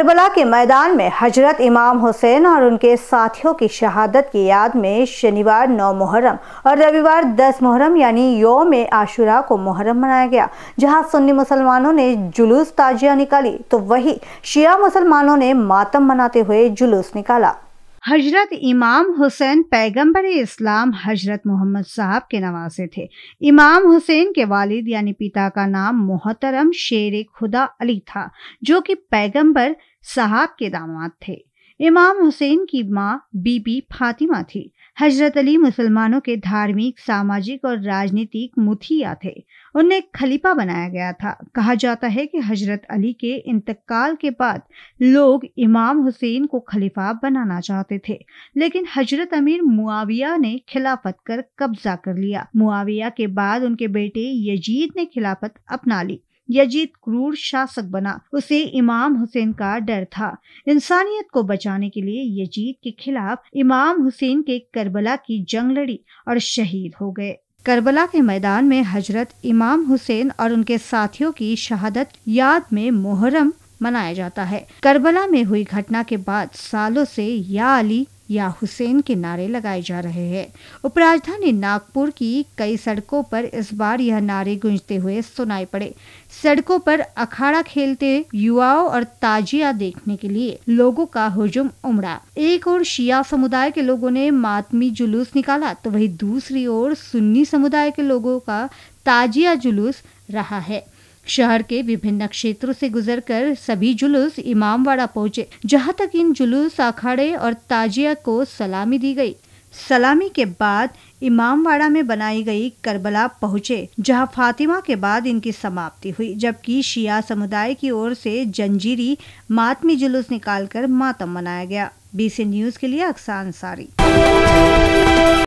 Karbala के मैदान में हजरत इमाम हुसैन और उनके साथियों की शहादत की याद में शनिवार 9 मुहर्रम और रविवार 10 मुहर्रम यानी योम आशुरा को मुहर्रम मनाया गया जहां सुन्नी मुसलमानों ने जुलूस ताजिया निकाली तो वही शिया मुसलमानों ने मातम मनाते हुए जुलूस निकाला हजरत इमाम हुसैन पैगंबर इस्लाम हजरत मोहम्मद साहब के नवासे थे इमाम हुसैन के वालिद यानी पिता का नाम मोहतरम शेर खुदा अली था जो कि पैगंबर साहब के दामाद थे इमाम हुसैन की माँ बीबी फातिमा थी हजरत अली मुसलमानों के धार्मिक सामाजिक और राजनीतिक मुथिया थे उन्हें खलीफा बनाया गया था कहा जाता है कि हजरत अली के इंतकाल के बाद लोग इमाम हुसैन को खलीफा बनाना चाहते थे लेकिन हजरत अमीर मुआविया ने खिलाफत कर कब्जा कर लिया मुआविया के बाद उनके बेटे यजीद ने खिलाफत अपना ली यजीद क्रूर शासक बना उसे इमाम हुसैन का डर था इंसानियत को बचाने के लिए यजीद के खिलाफ इमाम हुसैन के करबला की जंग लड़ी और शहीद हो गए करबला के मैदान में हजरत इमाम हुसैन और उनके साथियों की शहादत याद में मुहर्रम मनाया जाता है करबला में हुई घटना के बाद सालों से या अली या हुसैन के नारे लगाए जा रहे हैं उपराजधानी नागपुर की कई सड़कों पर इस बार यह नारे गूंजते हुए सुनाई पड़े सड़कों पर अखाड़ा खेलते युवाओं और ताजिया देखने के लिए लोगों का हुजुम उमड़ा एक और शिया समुदाय के लोगों ने मातमी जुलूस निकाला तो वही दूसरी ओर सुन्नी समुदाय के लोगों का ताजिया जुलूस रहा है शहर के विभिन्न क्षेत्रों से गुजरकर सभी जुलूस इमामवाड़ा पहुंचे जहां तक इन जुलूस अखाड़े और ताजिया को सलामी दी गई सलामी के बाद इमामवाड़ा में बनाई गई करबला पहुंचे जहां फातिमा के बाद इनकी समाप्ति हुई जबकि शिया समुदाय की ओर से जंजीरी मातमी जुलूस निकालकर मातम मनाया गया बीसी न्यूज के लिए अक्सान अंसारी